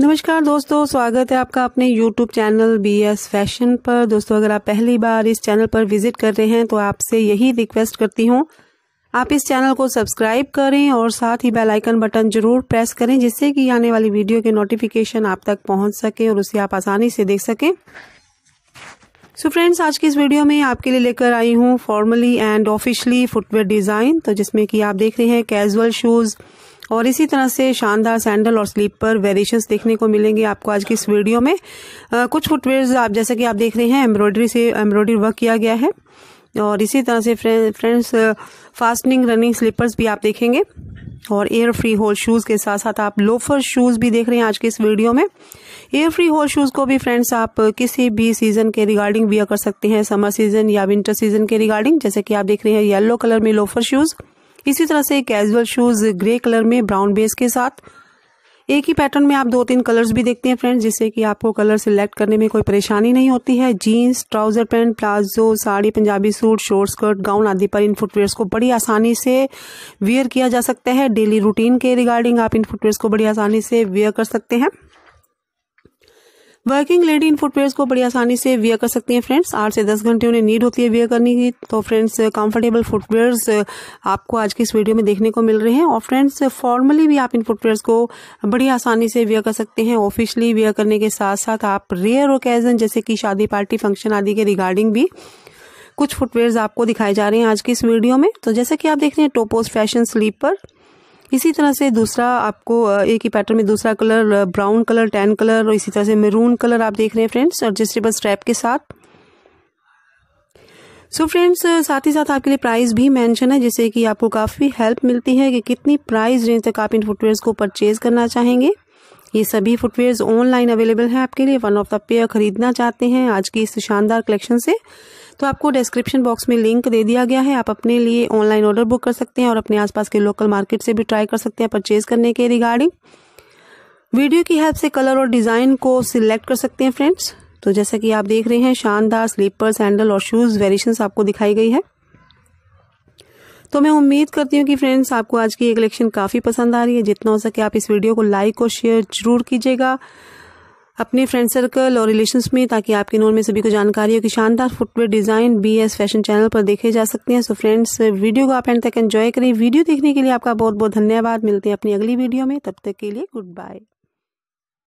नमस्कार दोस्तों स्वागत है आपका अपने YouTube channel B S fashion पर दोस्तों अगर आप पहली बार इस चैनल पर विजिट कर रहे हैं तो आपसे यही रिक्वेस्ट करती हूँ आप इस चैनल को सब्सक्राइब करें और साथ ही बेल आइकन बटन जरूर प्रेस करें जिससे कि आने वाली वीडियो के नोटिफिकेशन आप तक पहुँच सके और उसे आप आसानी से देख सकें सो so फ्रेंड्स आज की इस वीडियो में आपके लिए लेकर आई हूँ formally and officially footwear design तो जिसमें कि आप देख रहे हैं कैजुअल शूज़ और इसी तरह से शानदार सैंडल और स्लीपर वेरिएशंस देखने को मिलेंगे आपको आज की इस वीडियो में आ, कुछ फुटवेयर आप जैसे कि आप देख रहे हैं एम्ब्रॉयडरी से एम्ब्रॉयडरी वर्क किया गया है और इसी तरह से फ्रेंड्स फास्टनिंग रनिंग स्लीपर्स भी आप देखेंगे और एयर फ्री होल शूज़ के साथ साथ आप लोफर शूज़ भी देख रहे हैं आज के इस वीडियो में एयर फ्री होल शूज़ को भी फ्रेंड्स आप किसी भी सीज़न के रिगार्डिंग वियर कर सकते हैं समर सीज़न या विंटर सीज़न के रिगार्डिंग जैसे कि आप देख रहे हैं येलो कलर में लोफर शूज़ इसी तरह से कैजुअल शूज़ ग्रे कलर में ब्राउन बेस के साथ एक ही पैटर्न में आप दो तीन कलर्स भी देखते हैं फ्रेंड्स जिससे कि आपको कलर सिलेक्ट करने में कोई परेशानी नहीं होती है jeans trouser pant palazzo sari Punjabi suit short skirt gown आदि पर इन फुटवेयर्स को बड़ी आसानी से वेयर किया जा सकता है डेली रूटीन के रिगार्डिंग आप इन फुटवेयर्स को बड़ी आसानी से वेयर कर सकते हैं वर्किंग लेडी इन फुटवेयर को बड़ी आसानी से वियर कर सकती हैं फ्रेंड्स आठ से दस घंटे उन्हें नीड होती है वियर करने की तो फ्रेंड्स कंफर्टेबल फुटवेयर्स आपको आज की इस वीडियो में देखने को मिल रहे हैं और फ्रेंड्स फॉर्मली भी आप इन फुटवेयर्स को बड़ी आसानी से वियर कर सकते हैं ऑफिशियली वियर करने के साथ साथ आप रेयर ओकेजन जैसे कि शादी पार्टी फंक्शन आदि के रिगार्डिंग भी कुछ फुटवेयर्स आपको दिखाए जा रहे हैं आज की इस वीडियो में तो जैसे कि आप देख रहे हैं टोपोज फैशन स्लीपर इसी तरह से दूसरा आपको एक ही पैटर्न में दूसरा colour brown colour tan colour और इसी तरह से मेरून कलर आप देख रहे हैं फ्रेंड्स और जिस स्ट्रैप के साथ सो so फ्रेंड्स साथ ही साथ आपके लिए प्राइस भी मेंशन है जिससे कि आपको काफ़ी हेल्प मिलती है कि कितनी प्राइस रेंज तक आप इन फुटवेयर्स को परचेज करना चाहेंगे ये सभी फुटवेयर्स ऑनलाइन अवेलेबल हैं आपके लिए वन ऑफ द पेयर खरीदना चाहते हैं आज की इस शानदार कलेक्शन से तो आपको डिस्क्रिप्शन बॉक्स में लिंक दे दिया गया है आप अपने लिए ऑनलाइन ऑर्डर बुक कर सकते हैं और अपने आसपास के लोकल मार्केट से भी ट्राई कर सकते हैं परचेज करने के रिगार्डिंग वीडियो की हेल्प से कलर और डिज़ाइन को सिलेक्ट कर सकते हैं फ्रेंड्स तो जैसा कि आप देख रहे हैं शानदार स्लीपर सैंडल और शूज़ वेरिएशन आपको दिखाई गई है तो मैं उम्मीद करती हूँ कि फ्रेंड्स आपको आज की ये कलेक्शन काफ़ी पसंद आ रही है जितना हो सके आप इस वीडियो को लाइक और शेयर जरूर कीजिएगा अपने फ्रेंड सर्कल और रिलेशंस में ताकि आपके नोर में सभी को जानकारी हो कि शानदार footwear design B S fashion channel पर देखे जा सकते हैं सो फ्रेंड्स वीडियो को आप एंड तक एंजॉय करें वीडियो देखने के लिए आपका बहुत बहुत धन्यवाद मिलते हैं अपनी अगली वीडियो में तब तक के लिए गुड बाय